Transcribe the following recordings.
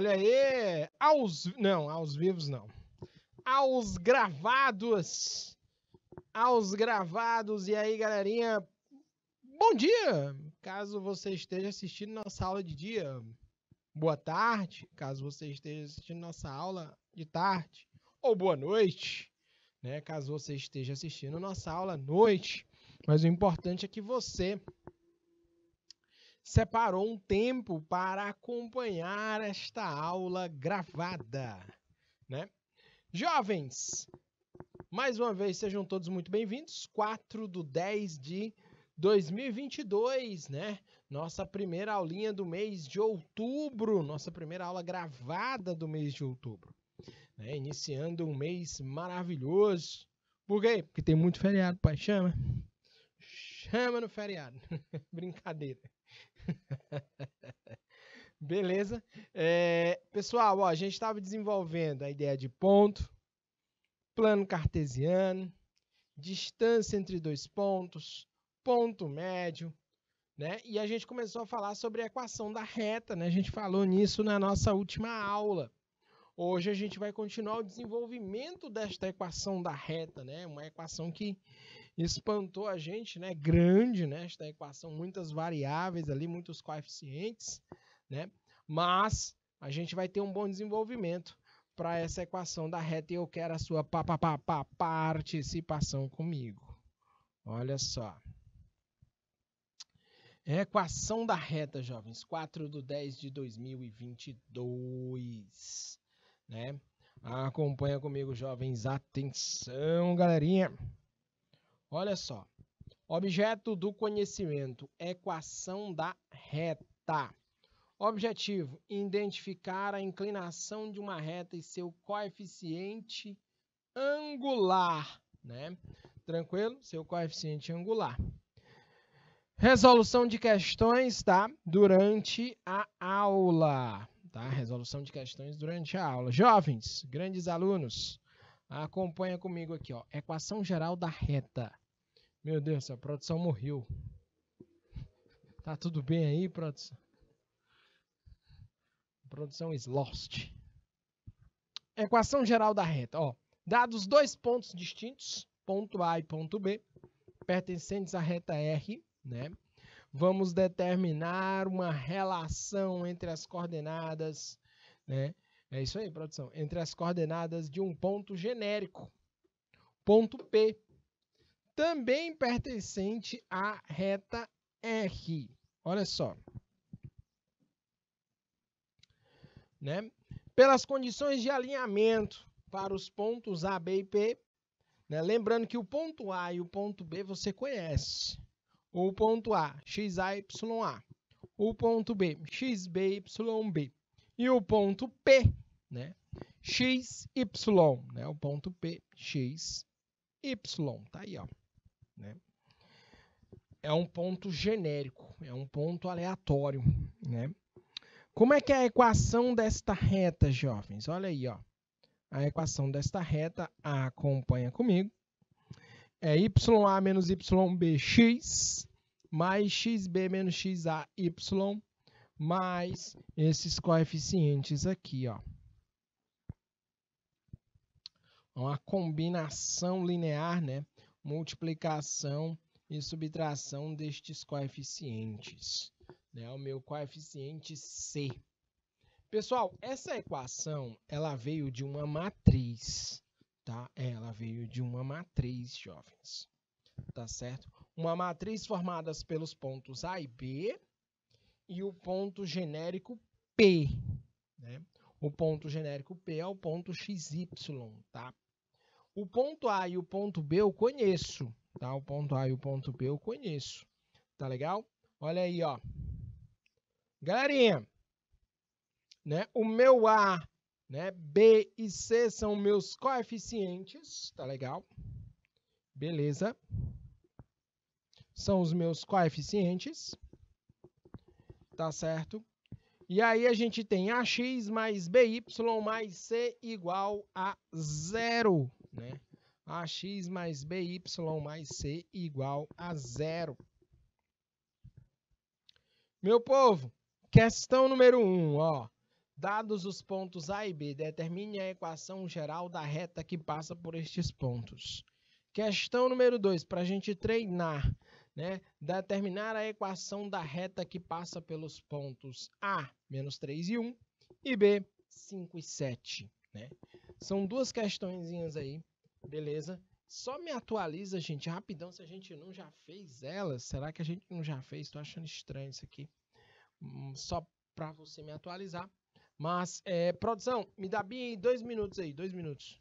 Olha aí, aos não, aos vivos não. Aos gravados. Aos gravados. E aí, galerinha, bom dia, caso você esteja assistindo nossa aula de dia. Boa tarde, caso você esteja assistindo nossa aula de tarde, ou boa noite, né, caso você esteja assistindo nossa aula à noite. Mas o importante é que você separou um tempo para acompanhar esta aula gravada, né? Jovens, mais uma vez sejam todos muito bem-vindos. 4 do 10 de 2022, né? Nossa primeira aulinha do mês de outubro, nossa primeira aula gravada do mês de outubro. Né? Iniciando um mês maravilhoso. Por quê? Porque tem muito feriado, pai. Chama. Chama no feriado. Brincadeira. Beleza. É, pessoal, ó, a gente estava desenvolvendo a ideia de ponto, plano cartesiano, distância entre dois pontos, ponto médio, né? E a gente começou a falar sobre a equação da reta, né? A gente falou nisso na nossa última aula. Hoje a gente vai continuar o desenvolvimento desta equação da reta, né? Uma equação que espantou a gente, né? Grande, né? Esta equação, muitas variáveis ali, muitos coeficientes, né? Mas a gente vai ter um bom desenvolvimento para essa equação da reta e eu quero a sua pa, pa, pa, pa, participação comigo. Olha só. É equação da reta, jovens. 4 do 10 de 2022. Né? Acompanha comigo, jovens. Atenção, galerinha. Olha só. Objeto do conhecimento, equação da reta. Objetivo: identificar a inclinação de uma reta e seu coeficiente angular, né? Tranquilo? Seu coeficiente angular. Resolução de questões, tá? Durante a aula, tá? Resolução de questões durante a aula. Jovens, grandes alunos, acompanha comigo aqui, ó. Equação geral da reta. Meu Deus, a produção morreu. Tá tudo bem aí, produção? Produção is lost. Equação geral da reta. Ó, dados dois pontos distintos, ponto A e ponto B, pertencentes à reta R, né? Vamos determinar uma relação entre as coordenadas, né? É isso aí, produção. Entre as coordenadas de um ponto genérico, ponto P, também pertencente à reta R. Olha só. Né? Pelas condições de alinhamento para os pontos A, B e P, né? lembrando que o ponto A e o ponto B você conhece. O ponto A, (xA, yA), O ponto B, (xB, yB) E o ponto P, né? x y né? O ponto P, x y Tá aí, ó. Né? É um ponto genérico, é um ponto aleatório. Né? Como é que é a equação desta reta, jovens? Olha aí, ó. a equação desta reta, acompanha comigo, é YA menos YBX mais XB menos XAY mais esses coeficientes aqui, ó. Uma combinação linear, né? multiplicação e subtração destes coeficientes. Né? O meu coeficiente C. Pessoal, essa equação ela veio de uma matriz, tá? Ela veio de uma matriz, jovens, tá certo? Uma matriz formada pelos pontos A e B e o ponto genérico P, né? O ponto genérico P é o ponto XY, tá? O ponto A e o ponto B eu conheço, tá? O ponto A e o ponto B eu conheço, tá legal? Olha aí, ó. Galerinha, né? O meu A, né? B e C são meus coeficientes, tá legal? Beleza. São os meus coeficientes, tá certo? E aí a gente tem AX mais BY mais C igual a zero né? AX mais BY mais C igual a zero. Meu povo, questão número 1, um, ó. Dados os pontos A e B, determine a equação geral da reta que passa por estes pontos. Questão número 2, para a gente treinar, né? Determinar a equação da reta que passa pelos pontos A, menos 3 e 1, e B, 5 e 7, né? São duas questõezinhas aí, beleza? Só me atualiza, gente, rapidão, se a gente não já fez elas. Será que a gente não já fez? Estou achando estranho isso aqui. Hum, só para você me atualizar. Mas, é, produção, me dá bem dois minutos aí, dois minutos.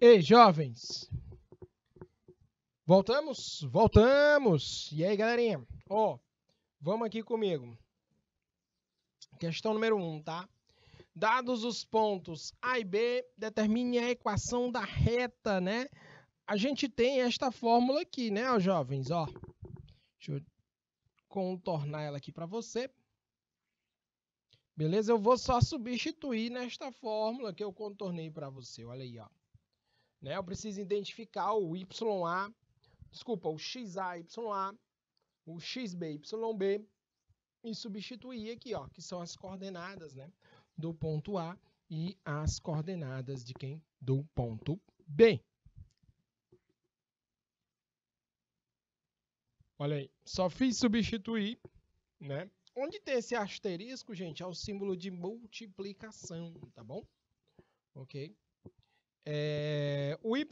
e jovens. Voltamos? Voltamos! E aí, galerinha? Ó, oh, vamos aqui comigo. Questão número 1, um, tá? Dados os pontos A e B, determine a equação da reta, né? A gente tem esta fórmula aqui, né, ó, jovens? Ó, deixa eu contornar ela aqui para você. Beleza? Eu vou só substituir nesta fórmula que eu contornei para você. Olha aí, ó. Né? Eu preciso identificar o YA, desculpa, o XAYA, o YB e substituir aqui, ó, que são as coordenadas né, do ponto A e as coordenadas de quem? Do ponto B. Olha aí, só fiz substituir, né? Onde tem esse asterisco, gente, é o símbolo de multiplicação, tá bom? Ok? É, o YA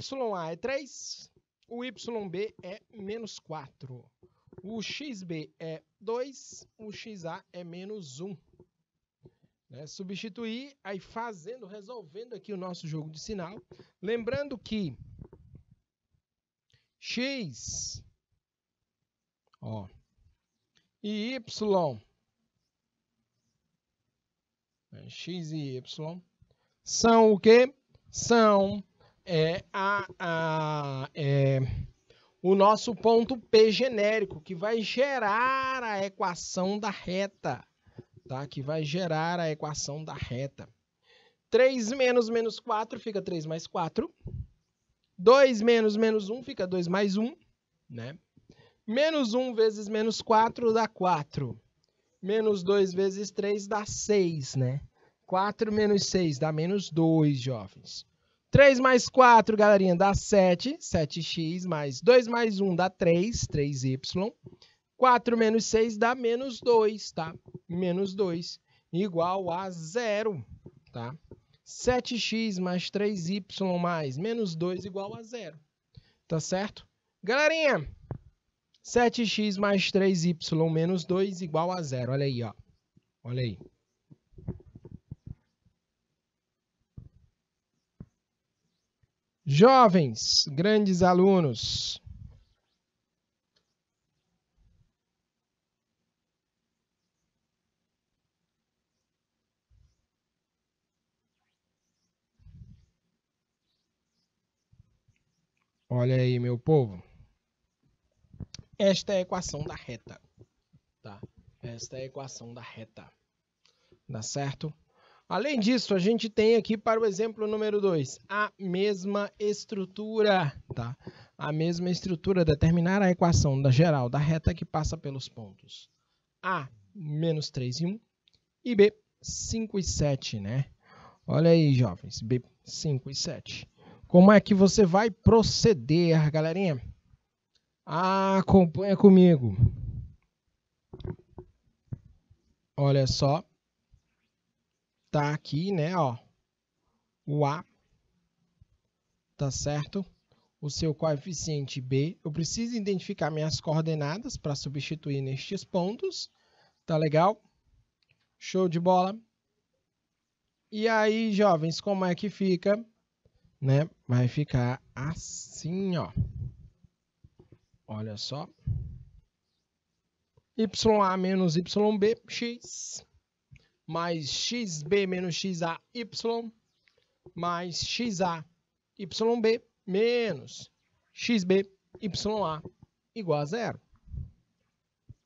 é 3, o YB é menos 4, o XB é 2, o XA é menos 1. Né? Substituir, aí fazendo, resolvendo aqui o nosso jogo de sinal. Lembrando que X ó, e Y, né? X e Y, são o quê? são é, a, a, é, o nosso ponto P genérico, que vai gerar a equação da reta, tá? que vai gerar a equação da reta. 3 menos menos 4 fica 3 mais 4. 2 menos menos 1 fica 2 mais 1, né? Menos 1 vezes menos 4 dá 4. Menos 2 vezes 3 dá 6, né? 4 menos 6 dá menos 2, jovens. 3 mais 4, galerinha, dá 7. 7x mais 2 mais 1 dá 3, 3y. 4 menos 6 dá menos 2, tá? Menos 2 igual a zero, tá? 7x mais 3y mais menos 2 igual a zero, tá certo? Galerinha, 7x mais 3y menos 2 igual a zero, olha aí, ó. Olha aí. Jovens, grandes alunos. Olha aí, meu povo. Esta é a equação da reta, tá? Esta é a equação da reta. Dá certo? Além disso, a gente tem aqui para o exemplo número 2, a mesma estrutura, tá? A mesma estrutura determinar a equação da geral da reta que passa pelos pontos A, menos 3 e 1, e B, 5 e 7, né? Olha aí, jovens, B, 5 e 7. Como é que você vai proceder, galerinha? Ah, acompanha comigo. Olha só tá aqui, né, ó, o A, tá certo? O seu coeficiente B, eu preciso identificar minhas coordenadas para substituir nestes pontos, tá legal? Show de bola! E aí, jovens, como é que fica? Né? Vai ficar assim, ó. Olha só. YA menos YB, X mais xb menos xay mais xa yb menos xb ya igual a zero.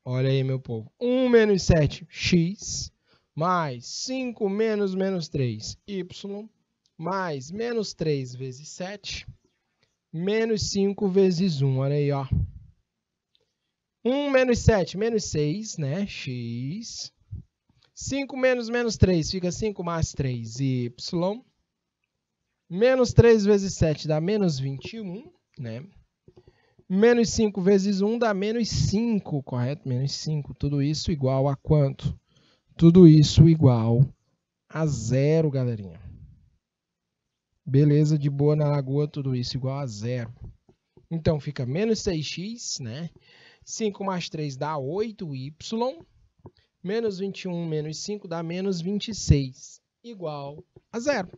Olha aí, meu povo. 1 menos 7, x, mais 5 menos menos 3, y, mais menos 3 vezes 7, menos 5 vezes 1. Olha aí, ó. 1 menos 7, menos 6, né? x, 5 menos menos 3 fica 5 mais 3, y. Menos 3 vezes 7 dá menos 21, né? Menos 5 vezes 1 dá menos 5, correto? Menos 5. Tudo isso igual a quanto? Tudo isso igual a zero, galerinha. Beleza, de boa na lagoa, tudo isso igual a zero. Então fica menos 6x, né? 5 mais 3 dá 8y Menos 21 menos 5 dá menos 26, igual a zero.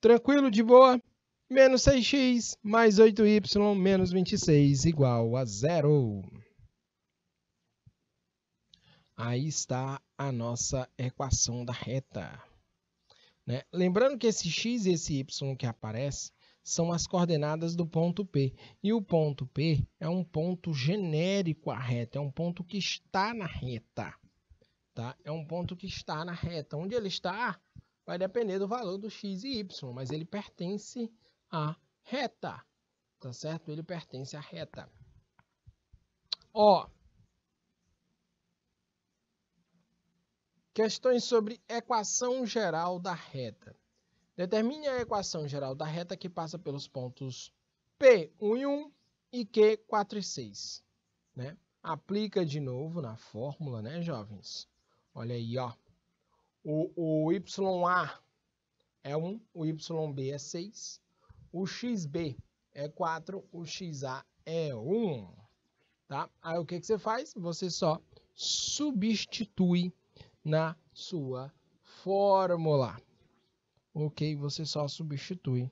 Tranquilo, de boa? Menos 6x mais 8y menos 26 igual a zero. Aí está a nossa equação da reta. Né? Lembrando que esse x e esse y que aparecem, são as coordenadas do ponto P. E o ponto P é um ponto genérico à reta, é um ponto que está na reta. Tá? É um ponto que está na reta. Onde ele está vai depender do valor do x e y, mas ele pertence à reta. Tá certo? Ele pertence à reta. Ó. Questões sobre equação geral da reta. Determine a equação geral da reta que passa pelos pontos P, 1 e 1 e Q, 4 e 6. Né? Aplica de novo na fórmula, né, jovens? Olha aí, ó. O, o YA é 1, o YB é 6, o XB é 4, o XA é 1. Tá? Aí o que, que você faz? Você só substitui na sua fórmula. Ok, você só substitui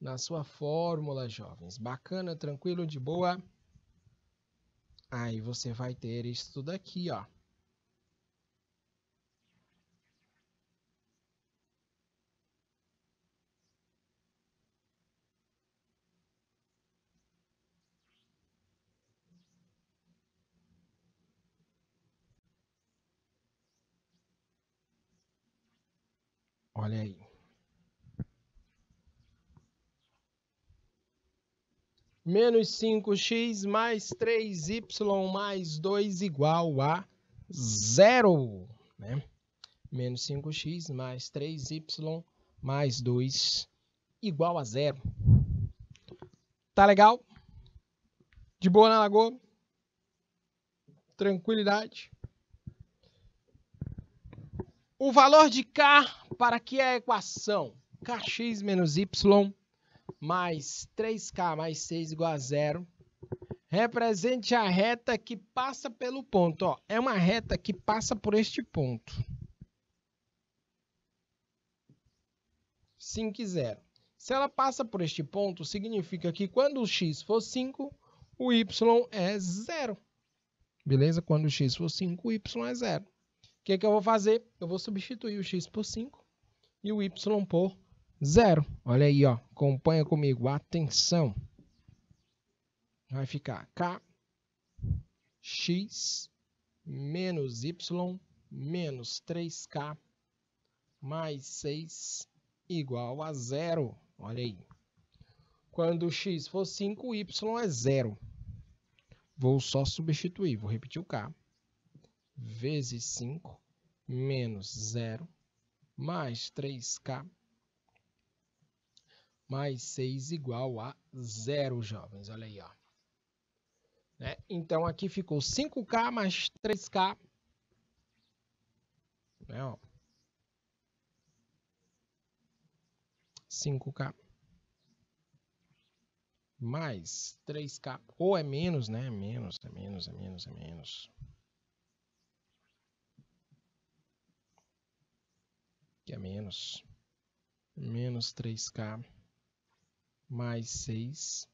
na sua fórmula, jovens. Bacana, tranquilo, de boa? Aí você vai ter isso tudo aqui, ó. Olha aí. menos 5x mais 3y mais 2 igual a zero. Né? Menos 5x mais 3y mais 2 igual a zero. Tá legal? De boa na lagoa? Tranquilidade? O valor de K para que é a equação? Kx menos Y mais 3K mais 6 igual a zero. Represente a reta que passa pelo ponto. Ó, é uma reta que passa por este ponto. 5 e 0. Se ela passa por este ponto, significa que quando o x for 5, o y é zero. Beleza? Quando o x for 5, o y é zero. O que, que eu vou fazer? Eu vou substituir o x por 5 e o y por zero. Olha aí, ó. Acompanha comigo. Atenção. Vai ficar K, X, menos Y, menos 3K, mais 6, igual a zero. Olha aí. Quando X for 5, Y é zero. Vou só substituir. Vou repetir o K. Vezes 5, menos 0, mais 3K, mais 6 igual a zero, jovens. Olha aí, ó. Né? Então, aqui ficou 5K mais 3K. Né, ó. 5K mais 3K, ou é menos, né? É menos, é menos, é menos, é menos. Que é menos. Menos 3K mais 6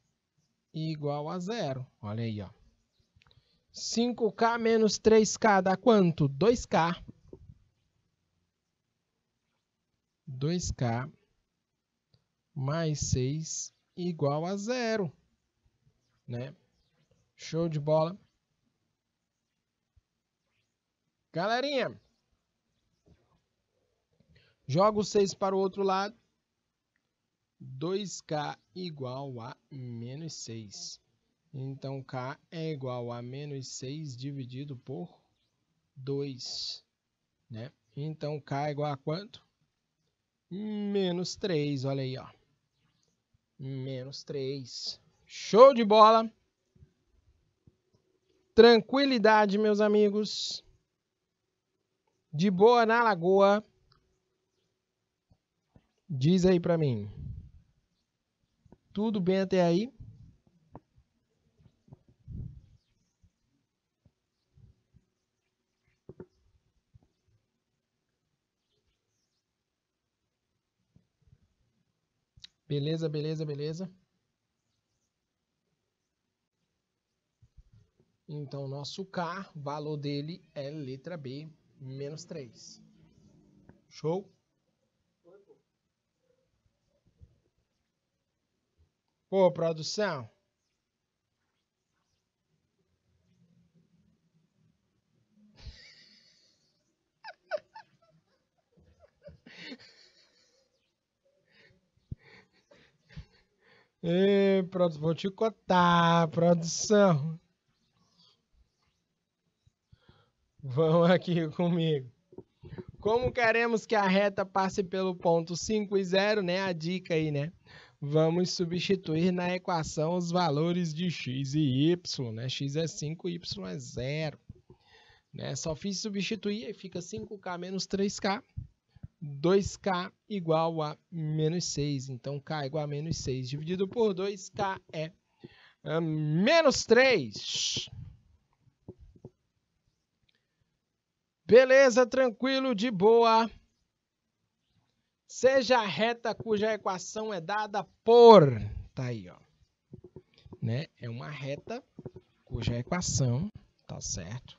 igual a zero. Olha aí, ó. 5K menos 3K dá quanto? 2K. 2K mais 6 igual a zero, né? Show de bola. Galerinha, joga o 6 para o outro lado. 2k igual a menos 6. Então, k é igual a menos 6 dividido por 2, né? Então, k é igual a quanto? Menos 3, olha aí, ó. Menos 3. Show de bola! Tranquilidade, meus amigos. De boa na lagoa. Diz aí pra mim. Tudo bem até aí? Beleza, beleza, beleza. Então, nosso K, valor dele é letra B, menos 3. Show? Pô, produção. E produção, vou te contar, produção. Vão aqui comigo. Como queremos que a reta passe pelo ponto 5 e 0, né? A dica aí, né? vamos substituir na equação os valores de x e y, né? x é 5, y é 0. Né? Só fiz substituir e fica 5k menos 3k, 2k igual a menos 6. Então, k igual a menos 6 dividido por 2k é ah, menos 3. Beleza, tranquilo, de boa. Seja reta cuja equação é dada por. Tá aí, ó. Né? É uma reta cuja equação, tá certo?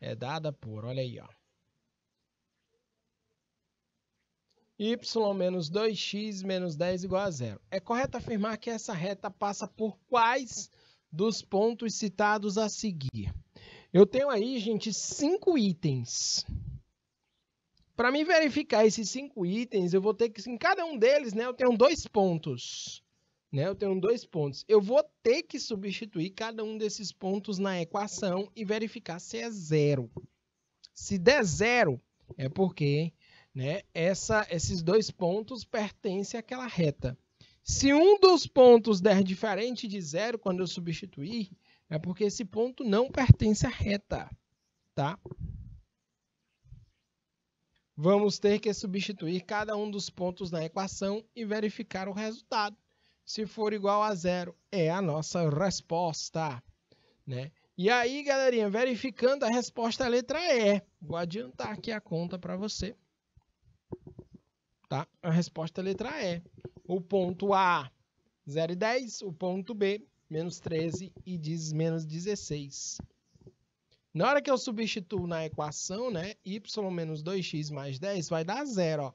É dada por, olha aí, ó. y menos 2x menos 10 igual a zero. É correto afirmar que essa reta passa por quais dos pontos citados a seguir? Eu tenho aí, gente, cinco itens. Para mim verificar esses cinco itens, eu vou ter que, em cada um deles, né, eu tenho dois pontos. Né, eu tenho dois pontos. Eu vou ter que substituir cada um desses pontos na equação e verificar se é zero. Se der zero, é porque né, essa, esses dois pontos pertencem àquela reta. Se um dos pontos der diferente de zero quando eu substituir, é porque esse ponto não pertence à reta, tá? Vamos ter que substituir cada um dos pontos na equação e verificar o resultado. Se for igual a zero, é a nossa resposta. Né? E aí, galerinha, verificando a resposta, a letra E. Vou adiantar aqui a conta para você. Tá? A resposta, a letra E. O ponto A, 0 e 10. O ponto B, menos 13 e diz menos 16. Na hora que eu substituo na equação, né, y menos 2x mais 10 vai dar zero. Ó.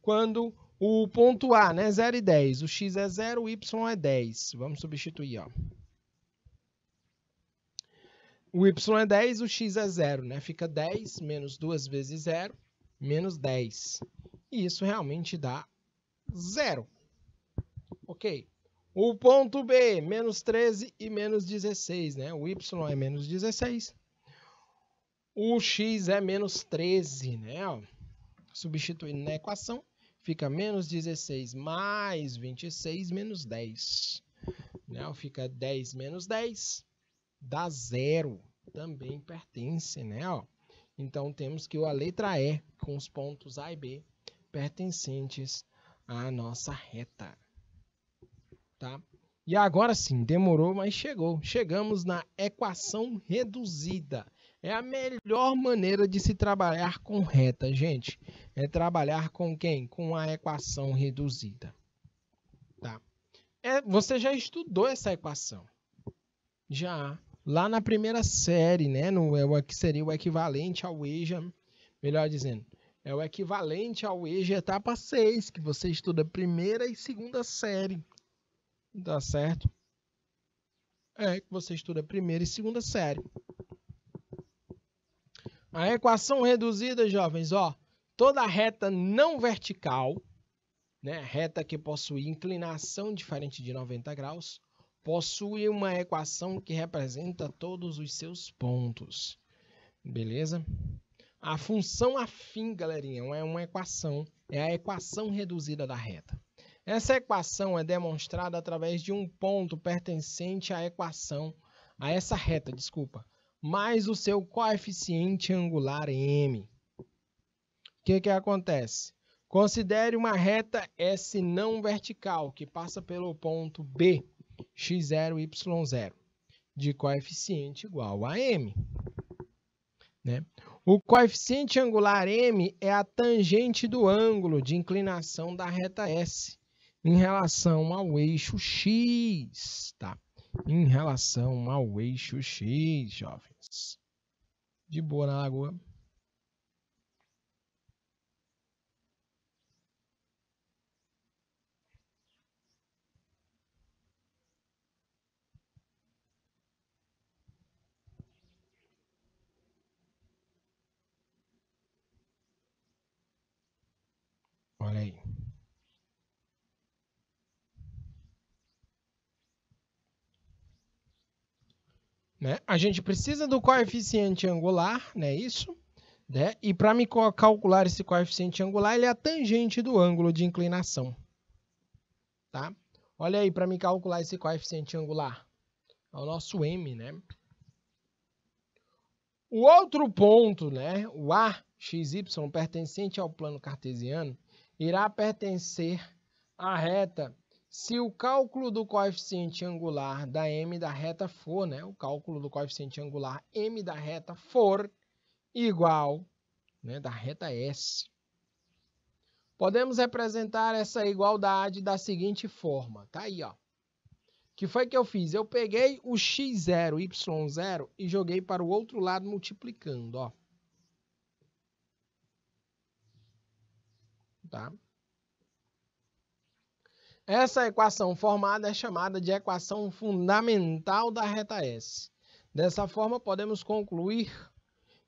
Quando o ponto A, né, 0 e 10, o x é 0, o y é 10. Vamos substituir, ó. O y é 10, o x é 0, né? Fica 10 menos 2 vezes 0, menos 10. E isso realmente dá zero. Ok. O ponto B, menos 13 e menos 16, né? O y é menos 16 o x é menos 13, né? substituindo na equação, fica menos 16 mais 26 menos 10. Né? fica 10 menos 10, dá zero. Também pertence, né? então temos que a letra E, com os pontos A e B, pertencentes à nossa reta. Tá? E agora sim, demorou, mas chegou. Chegamos na equação reduzida. É a melhor maneira de se trabalhar com reta, gente. É trabalhar com quem? Com a equação reduzida. Tá? É, você já estudou essa equação. Já. Lá na primeira série, né? No, é o que seria o equivalente ao EJA. Melhor dizendo, é o equivalente ao EJA etapa 6, que você estuda primeira e segunda série. Tá certo? É, que você estuda primeira e segunda série. A equação reduzida, jovens, ó, toda reta não vertical, né, reta que possui inclinação diferente de 90 graus, possui uma equação que representa todos os seus pontos. Beleza? A função afim, galerinha, é uma equação, é a equação reduzida da reta. Essa equação é demonstrada através de um ponto pertencente à equação, a essa reta, desculpa, mais o seu coeficiente angular m. O que, que acontece? Considere uma reta S não vertical que passa pelo ponto B, x0, y0, de coeficiente igual a m. Né? O coeficiente angular m é a tangente do ângulo de inclinação da reta S em relação ao eixo x. Tá? em relação ao eixo X, jovens. De boa na água. Olha aí. Né? A gente precisa do coeficiente angular, não é isso? Né? E para me calcular esse coeficiente angular, ele é a tangente do ângulo de inclinação. Tá? Olha aí para me calcular esse coeficiente angular. É o nosso m, né? O outro ponto, né, o A, XY, pertencente ao plano cartesiano, irá pertencer à reta se o cálculo do coeficiente angular da m da reta for, né, o cálculo do coeficiente angular m da reta for igual, né, da reta S, podemos representar essa igualdade da seguinte forma, tá aí, ó. Que foi que eu fiz? Eu peguei o x0, y0 e joguei para o outro lado multiplicando, ó. Tá? Essa equação formada é chamada de equação fundamental da reta S. Dessa forma, podemos concluir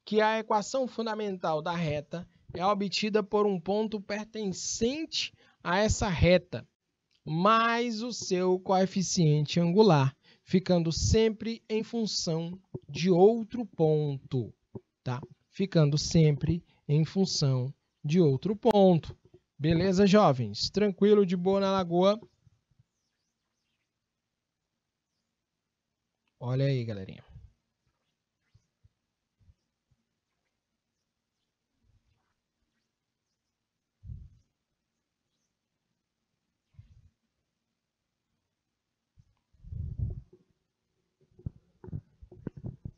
que a equação fundamental da reta é obtida por um ponto pertencente a essa reta, mais o seu coeficiente angular, ficando sempre em função de outro ponto, tá? Ficando sempre em função de outro ponto. Beleza, jovens? Tranquilo, de boa na lagoa? Olha aí, galerinha.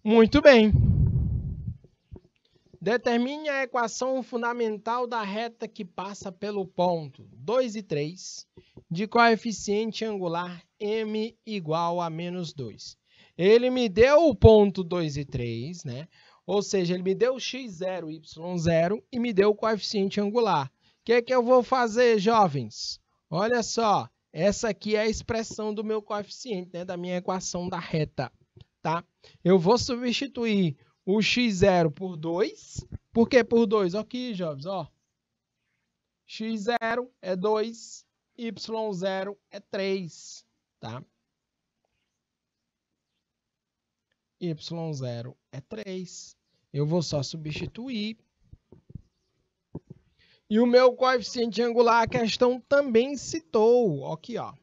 Muito bem. Determine a equação fundamental da reta que passa pelo ponto 2 e 3 de coeficiente angular m igual a menos 2. Ele me deu o ponto 2 e 3, né? Ou seja, ele me deu x0, y0 e me deu o coeficiente angular. O que, é que eu vou fazer, jovens? Olha só, essa aqui é a expressão do meu coeficiente, né? da minha equação da reta. Tá? Eu vou substituir o x0 por 2. Por que por 2? Aqui, jovens, ó. x0 é 2, y0 é 3, tá? y0 é 3. Eu vou só substituir. E o meu coeficiente angular, a questão também citou. Aqui, ó.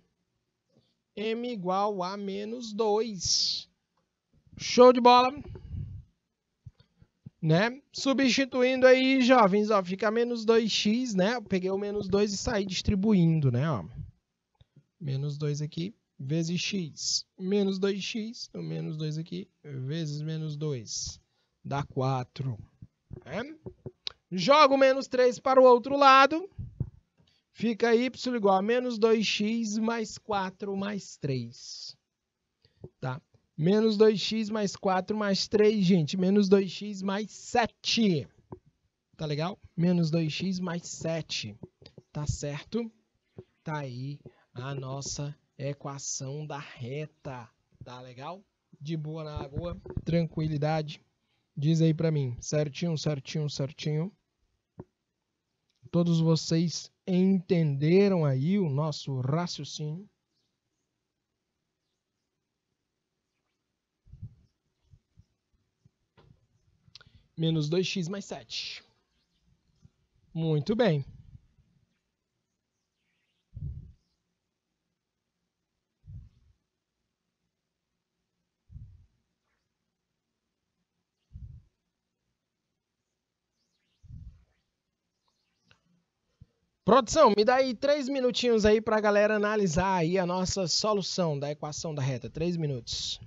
m igual a menos 2. Show de bola! né? Substituindo aí, jovens, ó, fica menos 2x, né? Eu peguei o menos 2 e saí distribuindo, né, ó. Menos 2 aqui, vezes x. Menos 2x, o então menos 2 aqui, vezes menos 2. Dá 4. Né? Jogo menos 3 para o outro lado. Fica y igual a menos 2x mais 4 mais 3. Tá? Menos 2x mais 4 mais 3, gente. Menos 2x mais 7. Tá legal? Menos 2x mais 7. Tá certo? Tá aí a nossa equação da reta. Tá legal? De boa na lagoa. tranquilidade. Diz aí pra mim, certinho, certinho, certinho. Todos vocês entenderam aí o nosso raciocínio? menos 2x mais 7. Muito bem. Produção, me dá aí três minutinhos aí para a galera analisar aí a nossa solução da equação da reta. Três minutos.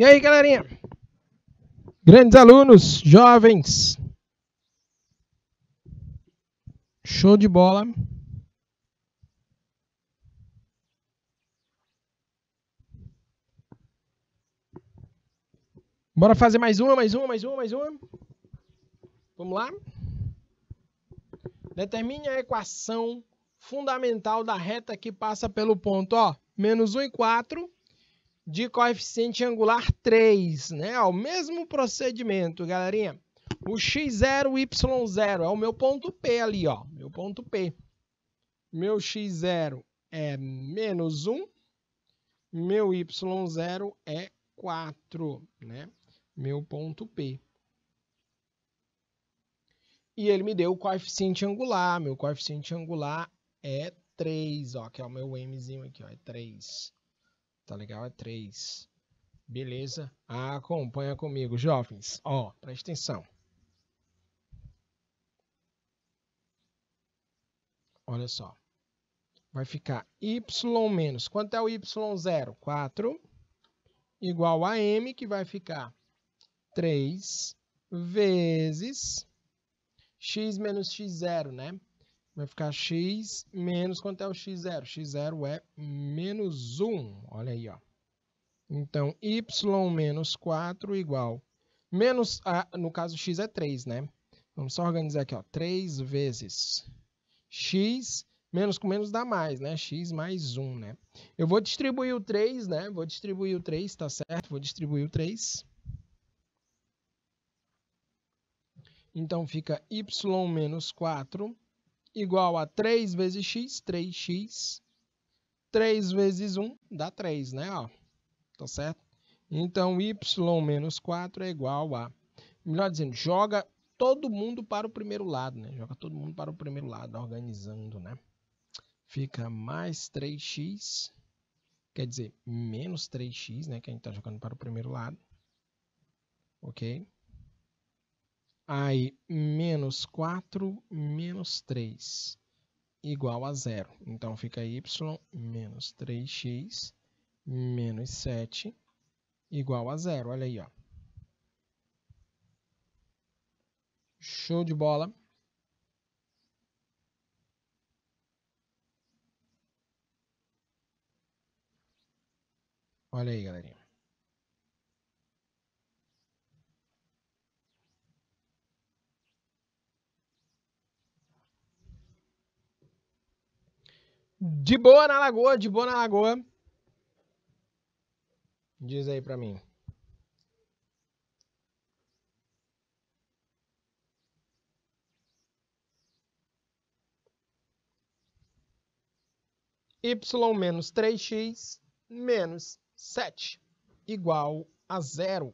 E aí, galerinha? Grandes alunos, jovens. Show de bola. Bora fazer mais uma, mais uma, mais uma, mais uma. Vamos lá? Determine a equação fundamental da reta que passa pelo ponto, ó, menos 1 e 4 de coeficiente angular 3, né? É o mesmo procedimento, galerinha. O x0, y0 é o meu ponto P ali, ó. Meu ponto P. Meu x0 é menos 1. Meu y0 é 4, né? Meu ponto P. E ele me deu o coeficiente angular. Meu coeficiente angular é 3, ó, que é o meu mzinho aqui, ó, é 3. Tá legal? É 3. Beleza? Ah, acompanha comigo, jovens. Ó, presta atenção. Olha só. Vai ficar y menos. Quanto é o y0? 4. Igual a m, que vai ficar 3 vezes x menos x0, né? vai ficar x menos quanto é o x0? x0 é menos 1, olha aí, ó. Então, y menos 4 igual, menos, a, no caso x é 3, né? Vamos só organizar aqui, ó, 3 vezes x, menos com menos dá mais, né? x mais 1, né? Eu vou distribuir o 3, né? Vou distribuir o 3, tá certo? Vou distribuir o 3. Então, fica y menos 4 igual a 3 vezes x, 3x. 3 vezes 1 dá 3, né? Ó, tá certo? Então, y menos 4 é igual a... Melhor dizendo, joga todo mundo para o primeiro lado, né? Joga todo mundo para o primeiro lado, organizando, né? Fica mais 3x, quer dizer, menos 3x, né? Que a gente está jogando para o primeiro lado. Ok? Aí, menos 4 menos 3 igual a zero. Então, fica y menos 3x menos 7 igual a zero. Olha aí, ó. Show de bola. Olha aí, galerinha. De boa na lagoa, de boa na lagoa. Diz aí pra mim. y menos 3x menos 7 igual a zero.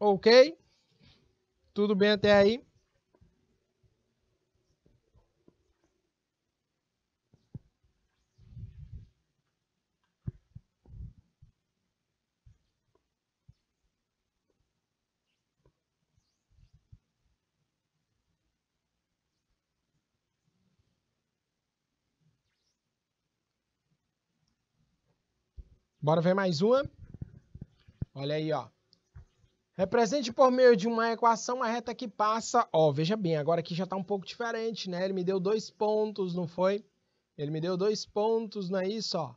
Ok? Tudo bem até aí? Bora ver mais uma? Olha aí, ó. Represente por meio de uma equação a reta que passa... Ó, veja bem, agora aqui já está um pouco diferente, né? Ele me deu dois pontos, não foi? Ele me deu dois pontos, não é isso, ó?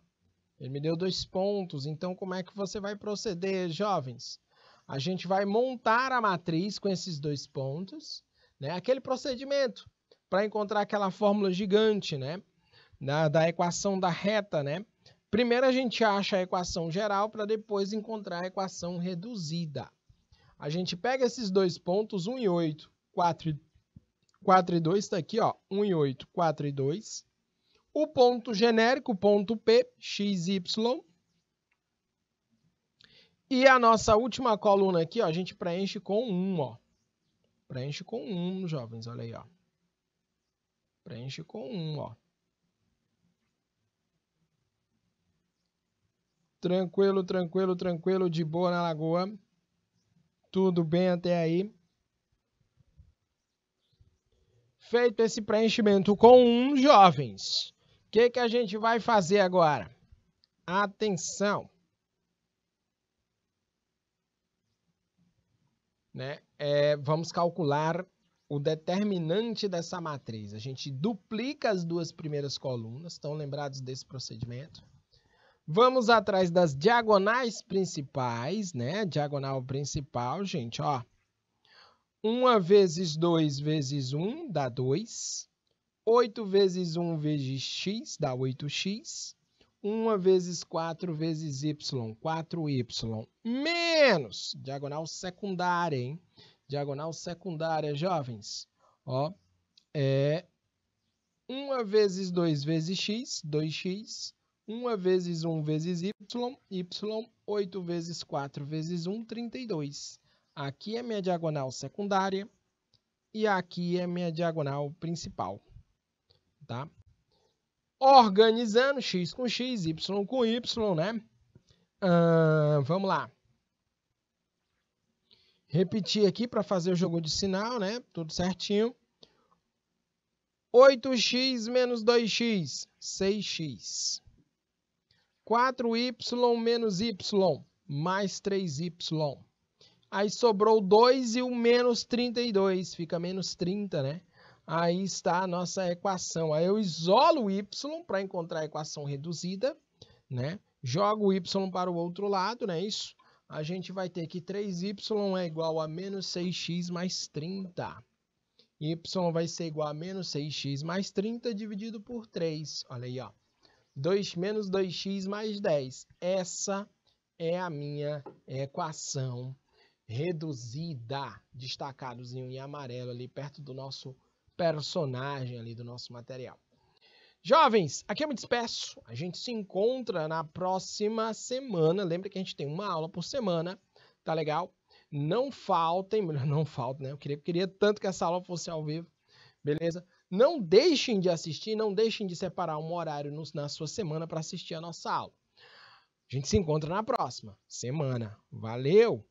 Ele me deu dois pontos, então como é que você vai proceder, jovens? A gente vai montar a matriz com esses dois pontos, né? Aquele procedimento para encontrar aquela fórmula gigante, né? Da, da equação da reta, né? Primeiro a gente acha a equação geral para depois encontrar a equação reduzida. A gente pega esses dois pontos, 1 e 8, 4 e, 4 e 2, está aqui, ó, 1 e 8, 4 e 2. O ponto genérico, ponto P, x, y. E a nossa última coluna aqui, ó, a gente preenche com 1, ó. Preenche com 1, jovens, olha aí, ó. Preenche com 1, ó. Tranquilo, tranquilo, tranquilo, de boa na lagoa. Tudo bem até aí. Feito esse preenchimento com um jovens, o que, que a gente vai fazer agora? Atenção! Né? É, vamos calcular o determinante dessa matriz. A gente duplica as duas primeiras colunas, estão lembrados desse procedimento? Vamos atrás das diagonais principais, né? Diagonal principal, gente, ó. 1 vezes 2 vezes 1 dá 2. 8 vezes 1 vezes x dá 8x. 1 vezes 4 vezes y, 4y. Menos diagonal secundária, hein? Diagonal secundária, jovens. Ó, é 1 vezes 2 vezes x, 2x. 1 vezes 1 vezes y, y, 8 vezes 4 vezes 1, 32. Aqui é minha diagonal secundária e aqui é minha diagonal principal. Tá? Organizando x com x, y com y, né? Ah, vamos lá. Repetir aqui para fazer o jogo de sinal, né? Tudo certinho. 8x menos 2x, 6x. 4y menos y, mais 3y. Aí sobrou 2 e o menos 32, fica menos 30, né? Aí está a nossa equação. Aí eu isolo o y para encontrar a equação reduzida, né? Jogo o y para o outro lado, não é Isso. A gente vai ter que 3y é igual a menos 6x mais 30. y vai ser igual a menos 6x mais 30 dividido por 3. Olha aí, ó. 2 menos 2x mais 10. Essa é a minha equação reduzida, destacadozinho em amarelo ali perto do nosso personagem ali do nosso material. Jovens, aqui eu é me despeço. A gente se encontra na próxima semana. Lembra que a gente tem uma aula por semana, tá legal? Não faltem, melhor não faltem, né? Eu queria, queria tanto que essa aula fosse ao vivo, beleza? Não deixem de assistir, não deixem de separar um horário no, na sua semana para assistir a nossa aula. A gente se encontra na próxima semana. Valeu!